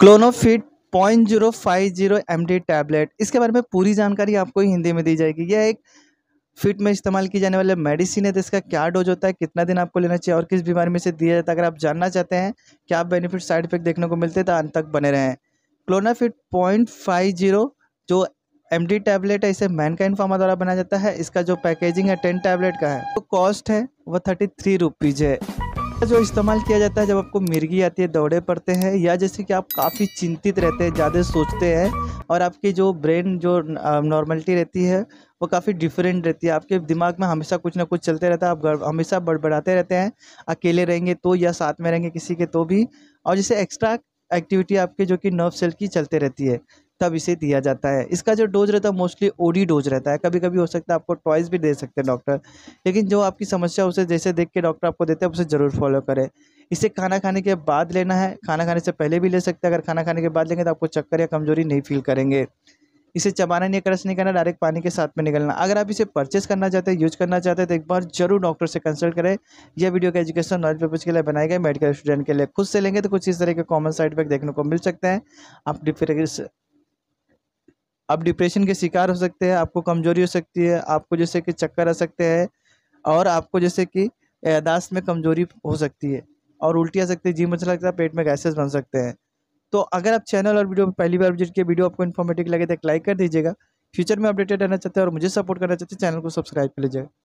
क्लोनोफिट point zero five zero M D tablet इसके बारे में पूरी जानकारी आपको हिंदी में दी जाएगी यह एक फिट में इस्तेमाल की जाने वाले मेडिसिन है तो इसका क्या डोज होता है कितना दिन आपको लेना चाहिए और किस बीमारी में से दिया जाता है अगर आप जानना चाहते हैं क्या आप बेनिफिट साइड इफेक्ट देखने को मिलते हैं तो अंत तक बने रहें क्लोनाफिट पॉइंट फाइव जीरो जो एम डी टैबलेट है इसे मैनकाइन फार्मा द्वारा बनाया जाता है इसका जो पैकेजिंग है टेन टैबलेट का है तो कॉस्ट है वह थर्टी थ्री रुपीज़ है जो इस्तेमाल किया जाता है जब आपको मिर्गी आती है दौड़े पड़ते हैं या जैसे कि आप काफ़ी चिंतित रहते हैं ज़्यादा सोचते हैं और आपकी जो ब्रेन जो नॉर्मलिटी रहती है वो काफ़ी डिफरेंट रहती है आपके दिमाग में हमेशा कुछ ना कुछ चलते रहता है आप हमेशा बड़बड़ाते रहते हैं अकेले रहेंगे तो या साथ में रहेंगे किसी के तो भी और जैसे एक्स्ट्रा एक्टिविटी आपके जो कि नर्व सेल की चलते रहती है तब इसे दिया जाता है इसका जो डोज रहता है मोस्टली ओडी डोज रहता है कभी कभी हो सकता है आपको टॉइस भी दे सकते हैं डॉक्टर लेकिन जो आपकी समस्या उसे जैसे देख के डॉक्टर आपको देते हैं उसे ज़रूर फॉलो करें इसे खाना खाने के बाद लेना है खाना खाने से पहले भी ले सकते हैं अगर खाना खाने के बाद लेंगे तो आपको चक्कर या कमज़ोरी नहीं फील करेंगे इसे चबाना नहीं क्रश नहीं करना डायरेक्ट पानी के साथ में निकलना अगर आप इसे परचेस करना चाहते हैं यूज करना चाहते हैं तो एक बार जरूर डॉक्टर से कंसल्ट करें यह वीडियो का एजुकेशन नॉलेज पर्पज के लिए बनाए गए मेडिकल स्टूडेंट के लिए खुद से लेंगे तो कुछ इस तरह के कॉमन साइड इफेक्ट देखने को मिल सकते हैं आप डिप्रेशन आप डिप्रेशन के शिकार हो सकते हैं आपको कमजोरी हो सकती है आपको जैसे कि चक्कर आ सकते हैं और आपको जैसे कि यादाश्त में कमजोरी हो सकती है और उल्टी आ सकती है जी मचा लगता है पेट में गैसेस बन सकते हैं तो अगर आप चैनल और वीडियो पहली बार विजिट किया वीडियो आपको इन्फॉर्मेटिव लगे तो एक लाइक कर दीजिएगा फ्यूचर में अपडेटेड रहना चाहते हैं और मुझे सपोर्ट करना चाहते हैं चैनल को सब्सक्राइब कर लीजिएगा